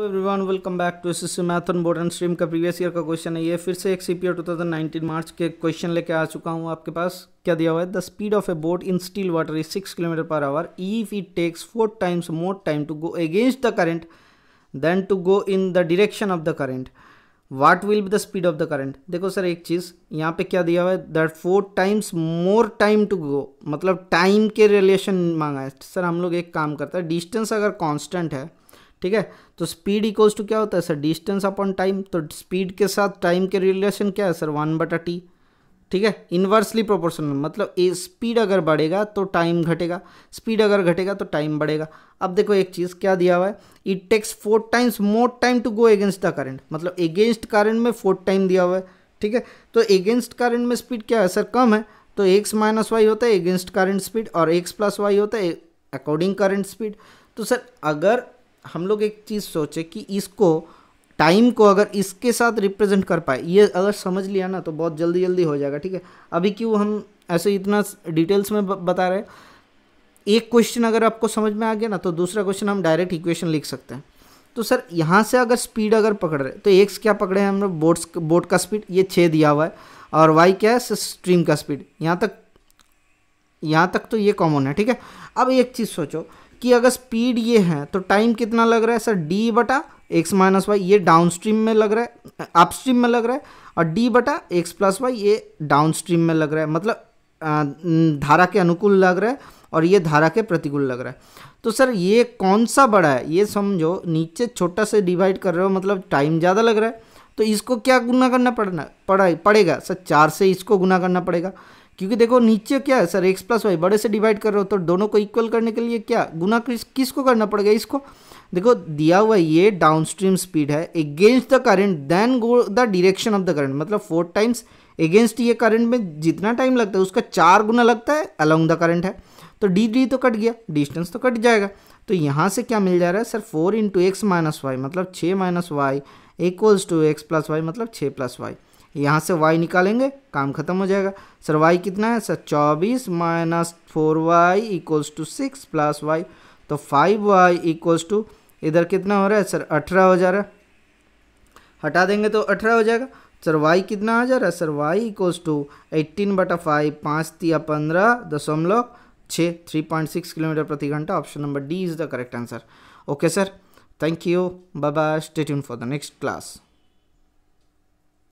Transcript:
everyone welcome back to S math on board and stream का previous year का question है ये फिर से एक C P two thousand nineteen March के क्वेश्चन लेके आ चुका हूँ आपके पास क्या दिया हुआ है the speed of a boat in still water is six kilometre per hour if it takes four times more time to go against the current then to go in the direction of the current what will be the speed of the current देखो sir एक चीज़ यहाँ पे क्या दिया हुआ है that four times more time to go मतलब टाइम के रिलेशन मांगा है सर हम लोग एक काम करते हैं डिस्टेंस अगर कॉन्स्टेंट है ठीक है तो स्पीड इक्वल्स टू क्या होता है सर डिस्टेंस अपॉन टाइम तो स्पीड के साथ टाइम के रिलेशन क्या है सर वन बटा टी ठीक है इन्वर्सली प्रोपोर्शनल मतलब ए स्पीड अगर बढ़ेगा तो टाइम घटेगा स्पीड अगर घटेगा तो टाइम बढ़ेगा अब देखो एक चीज़ क्या दिया हुआ है it takes four times more time to go against the current मतलब अगेंस्ट करेंट में फोर टाइम दिया हुआ है ठीक है तो अगेंस्ट करंट में स्पीड क्या है सर कम है तो एक्स माइनस वाई होता है अगेंस्ट करेंट स्पीड और एक्स प्लस वाई होता है अकॉर्डिंग करंट स्पीड तो सर अगर हम लोग एक चीज़ सोचे कि इसको टाइम को अगर इसके साथ रिप्रेजेंट कर पाए ये अगर समझ लिया ना तो बहुत जल्दी जल्दी हो जाएगा ठीक है अभी क्यों हम ऐसे इतना डिटेल्स में बता रहे हैं एक क्वेश्चन अगर आपको समझ में आ गया ना तो दूसरा क्वेश्चन हम डायरेक्ट इक्वेशन लिख सकते हैं तो सर यहाँ से अगर स्पीड अगर पकड़ रहे तो एक्स क्या पकड़े हैं हम लोग बोट्स बोट का स्पीड ये छः दिया हुआ है और वाई क्या है स्ट्रीम का स्पीड यहाँ तक यहाँ तक तो ये कॉमन है ठीक है अब एक चीज़ सोचो कि अगर स्पीड ये है तो टाइम कितना लग रहा है सर डी बटा एक्स माइनस वाई ये डाउन स्ट्रीम में लग रहा है अप स्ट्रीम में लग रहा है और डी बटा एक्स प्लस वाई ये डाउन स्ट्रीम में लग रहा है मतलब धारा के अनुकूल लग रहा है और ये धारा के प्रतिकूल लग रहा है तो सर ये कौन सा बड़ा है ये समझो नीचे छोटा से डिवाइड कर रहे हो मतलब टाइम ज़्यादा लग रहा है तो इसको क्या गुना करना पड़ना पड़ा पड़ेगा सर चार से इसको गुना करना पड़ेगा क्योंकि देखो नीचे क्या है सर एक्स प्लस वाई बड़े से डिवाइड कर रहे हो तो दोनों को इक्वल करने के लिए क्या गुना किस किसको करना पड़ेगा इसको देखो दिया हुआ ये डाउन स्ट्रीम स्पीड है against the current then go the direction of the current मतलब फोर टाइम्स अगेंस्ट ये करंट में जितना टाइम लगता है उसका चार गुना लगता है अलोंग द करंट है तो डी डी तो कट गया डिस्टेंस तो कट जाएगा तो यहाँ से क्या मिल जा रहा है sir four into x minus y मतलब छः minus y equals to x plus y मतलब छः प्लस वाई यहाँ से वाई निकालेंगे काम खत्म हो जाएगा सर वाई कितना है सर चौबीस minus four y equals to six plus y तो फाइव वाई इक्वल्स टू इधर कितना हो रहा है सर अठारह हो जा रहा है हटा देंगे तो अठारह हो जाएगा सर वाई कितना आ जा रहा है sir y equals to eighteen बटा फाइव पाँच तिया पंद्रह दशमलव छः थ्री पॉइंट सिक्स किलोमीटर प्रति घंटा option number D is the correct answer okay sir thank you bye bye stay for the next class